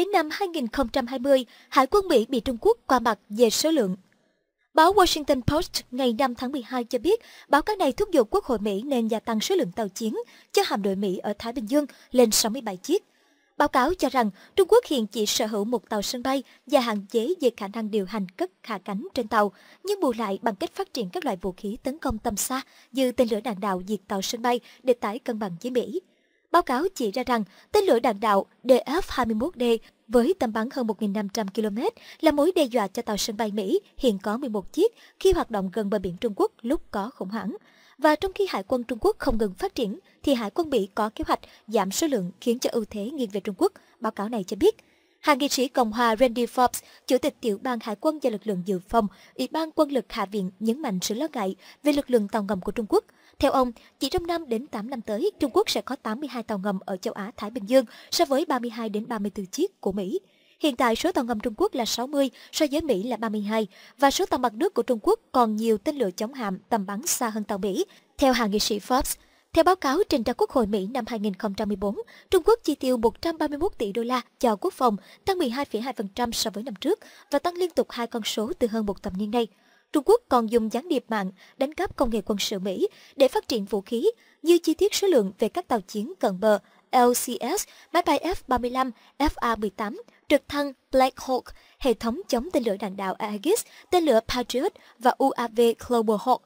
Đến năm 2020, Hải quân Mỹ bị Trung Quốc qua mặt về số lượng. Báo Washington Post ngày 5 tháng 12 cho biết, báo cáo này thúc giục Quốc hội Mỹ nên gia tăng số lượng tàu chiến cho hạm đội Mỹ ở Thái Bình Dương lên 67 chiếc. Báo cáo cho rằng Trung Quốc hiện chỉ sở hữu một tàu sân bay và hạn chế về khả năng điều hành cất hạ cánh trên tàu, nhưng bù lại bằng cách phát triển các loại vũ khí tấn công tầm xa như tên lửa đạn đạo diệt tàu sân bay để tái cân bằng với Mỹ. Báo cáo chỉ ra rằng tên lửa đạn đạo DF-21D với tầm bắn hơn 1.500 km là mối đe dọa cho tàu sân bay Mỹ hiện có 11 chiếc khi hoạt động gần bờ biển Trung Quốc lúc có khủng hoảng. Và trong khi Hải quân Trung Quốc không ngừng phát triển, thì Hải quân Mỹ có kế hoạch giảm số lượng khiến cho ưu thế nghiêng về Trung Quốc, báo cáo này cho biết. Hạ nghị sĩ Cộng hòa Randy Forbes, Chủ tịch tiểu ban Hải quân và lực lượng dự phòng, Ủy ban quân lực Hạ viện nhấn mạnh sự lo ngại về lực lượng tàu ngầm của Trung Quốc. Theo ông, chỉ trong 5 đến 8 năm tới, Trung Quốc sẽ có 82 tàu ngầm ở châu Á Thái Bình Dương so với 32 đến 34 chiếc của Mỹ. Hiện tại số tàu ngầm Trung Quốc là 60, so với Mỹ là 32 và số tàu mặt nước của Trung Quốc còn nhiều tên lửa chống hạm tầm bắn xa hơn tàu Mỹ. Theo hạ nghị sĩ Forbes, theo báo cáo trình ra Quốc hội Mỹ năm 2014, Trung Quốc chi tiêu 131 tỷ đô la cho quốc phòng, tăng 12,2% so với năm trước và tăng liên tục hai con số từ hơn một thập niên nay. Trung Quốc còn dùng gián điệp mạng đánh cắp công nghệ quân sự Mỹ để phát triển vũ khí như chi tiết số lượng về các tàu chiến cận bờ LCS, máy bay F-35, FA-18, trực thăng Black Hawk, hệ thống chống tên lửa đạn đạo Aegis, tên lửa Patriot và UAV Global Hawk.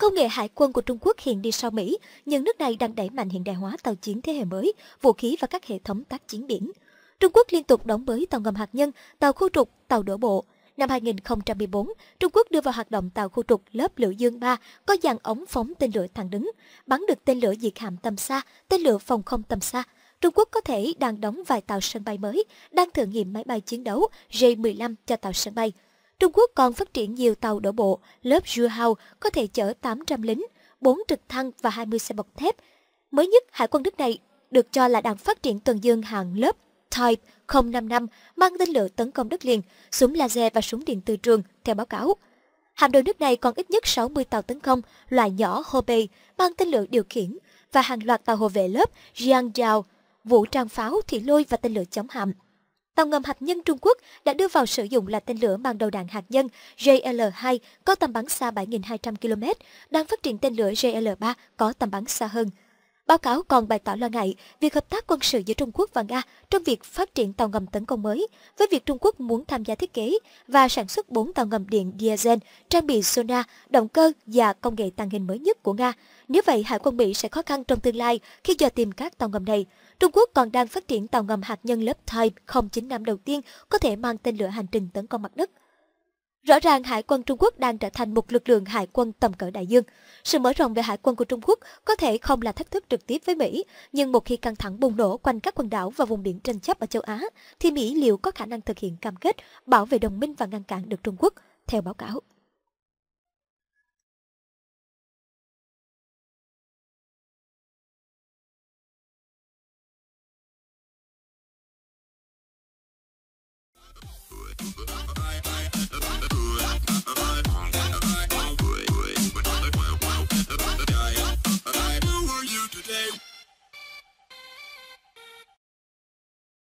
Công nghệ hải quân của Trung Quốc hiện đi sau Mỹ, nhưng nước này đang đẩy mạnh hiện đại hóa tàu chiến thế hệ mới, vũ khí và các hệ thống tác chiến biển. Trung Quốc liên tục đóng mới tàu ngầm hạt nhân, tàu khu trục, tàu đổ bộ. Năm 2014, Trung Quốc đưa vào hoạt động tàu khu trục lớp Lữ Dương 3 có dàn ống phóng tên lửa thẳng đứng, bắn được tên lửa diệt hạm tầm xa, tên lửa phòng không tầm xa. Trung Quốc có thể đang đóng vài tàu sân bay mới, đang thử nghiệm máy bay chiến đấu J-15 cho tàu sân bay. Trung Quốc còn phát triển nhiều tàu đổ bộ lớp Zhuhao có thể chở 800 lính, 4 trực thăng và 20 xe bọc thép. Mới nhất, Hải quân nước này được cho là đang phát triển tuần dương hạng lớp Type 055 mang tên lửa tấn công đất liền, súng laser và súng điện từ trường, theo báo cáo. Hạm đội nước này còn ít nhất 60 tàu tấn công, loại nhỏ Hobei, mang tên lửa điều khiển, và hàng loạt tàu hộ vệ lớp Jiangzhou, vũ trang pháo, thủy lôi và tên lửa chống hạm tàu ngầm hạt nhân Trung Quốc đã đưa vào sử dụng là tên lửa mang đầu đạn hạt nhân JL-2 có tầm bắn xa 7.200 km, đang phát triển tên lửa JL-3 có tầm bắn xa hơn. Báo cáo còn bày tỏ lo ngại việc hợp tác quân sự giữa Trung Quốc và Nga trong việc phát triển tàu ngầm tấn công mới, với việc Trung Quốc muốn tham gia thiết kế và sản xuất 4 tàu ngầm điện diesel, trang bị sonar, động cơ và công nghệ tàng hình mới nhất của Nga. Nếu vậy, Hải quân Mỹ sẽ khó khăn trong tương lai khi dò tìm các tàu ngầm này. Trung Quốc còn đang phát triển tàu ngầm hạt nhân lớp Type 095 đầu tiên có thể mang tên lửa hành trình tấn công mặt đất. Rõ ràng Hải quân Trung Quốc đang trở thành một lực lượng hải quân tầm cỡ đại dương. Sự mở rộng về hải quân của Trung Quốc có thể không là thách thức trực tiếp với Mỹ, nhưng một khi căng thẳng bùng nổ quanh các quần đảo và vùng biển tranh chấp ở châu Á, thì Mỹ liệu có khả năng thực hiện cam kết bảo vệ đồng minh và ngăn cản được Trung Quốc, theo báo cáo.